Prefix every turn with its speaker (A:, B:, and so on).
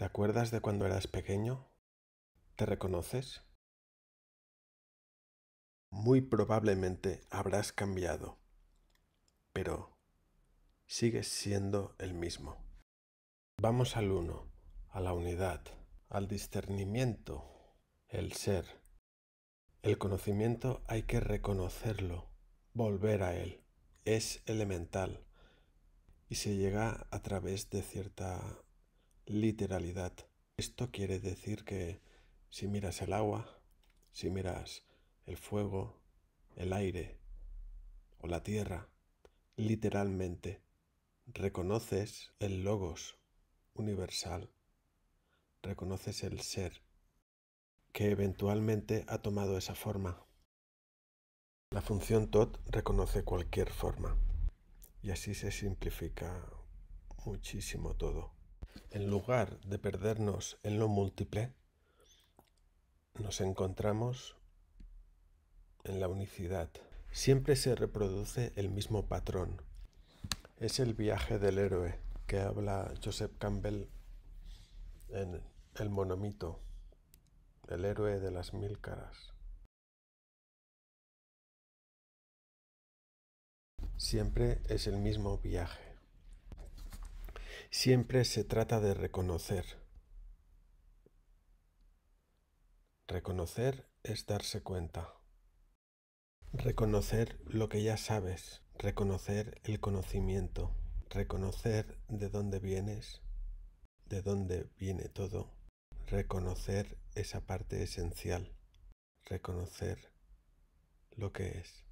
A: ¿Te acuerdas de cuando eras pequeño? ¿Te reconoces? Muy probablemente habrás cambiado, pero sigues siendo el mismo. Vamos al uno, a la unidad, al discernimiento, el ser. El conocimiento hay que reconocerlo, volver a él. Es elemental y se llega a través de cierta literalidad. Esto quiere decir que si miras el agua, si miras el fuego, el aire o la tierra, literalmente reconoces el logos universal, reconoces el ser que eventualmente ha tomado esa forma. La función tot reconoce cualquier forma y así se simplifica muchísimo todo en lugar de perdernos en lo múltiple, nos encontramos en la unicidad. Siempre se reproduce el mismo patrón. Es el viaje del héroe que habla Joseph Campbell en El monomito, el héroe de las mil caras. Siempre es el mismo viaje siempre se trata de reconocer. Reconocer es darse cuenta. Reconocer lo que ya sabes, reconocer el conocimiento, reconocer de dónde vienes, de dónde viene todo, reconocer esa parte esencial, reconocer lo que es.